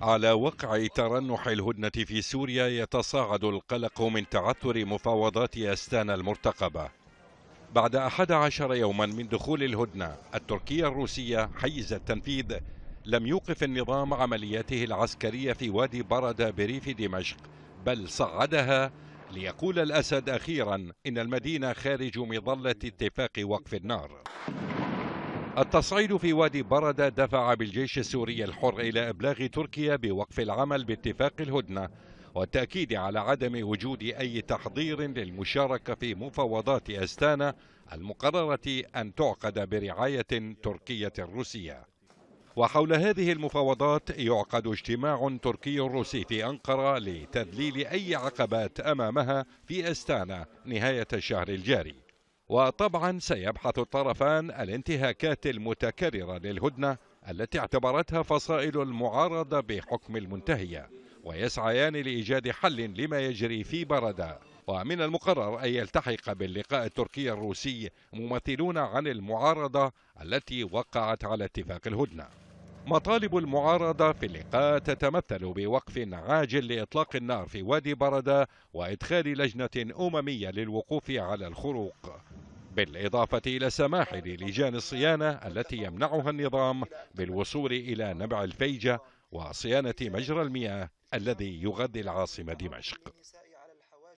على وقع ترنح الهدنة في سوريا يتصاعد القلق من تعثر مفاوضات أستانا المرتقبة بعد 11 يوما من دخول الهدنة التركية الروسية حيز التنفيذ لم يوقف النظام عملياته العسكرية في وادي برد بريف دمشق بل صعدها ليقول الأسد أخيرا إن المدينة خارج مظلة اتفاق وقف النار التصعيد في وادي برده دفع بالجيش السوري الحر الى ابلاغ تركيا بوقف العمل باتفاق الهدنه والتاكيد على عدم وجود اي تحضير للمشاركه في مفاوضات استانا المقرره ان تعقد برعايه تركيه روسيه. وحول هذه المفاوضات يعقد اجتماع تركي روسي في انقره لتذليل اي عقبات امامها في استانا نهايه الشهر الجاري. وطبعا سيبحث الطرفان الانتهاكات المتكررة للهدنة التي اعتبرتها فصائل المعارضة بحكم المنتهية ويسعيان لإيجاد حل لما يجري في بردا ومن المقرر أن يلتحق باللقاء التركي الروسي ممثلون عن المعارضة التي وقعت على اتفاق الهدنة مطالب المعارضة في اللقاء تتمثل بوقف عاجل لإطلاق النار في وادي بردا وإدخال لجنة أممية للوقوف على الخروق بالإضافة إلى السماح للجان الصيانة التي يمنعها النظام بالوصول إلى نبع الفيجة وصيانة مجرى المياه الذي يغذي العاصمة دمشق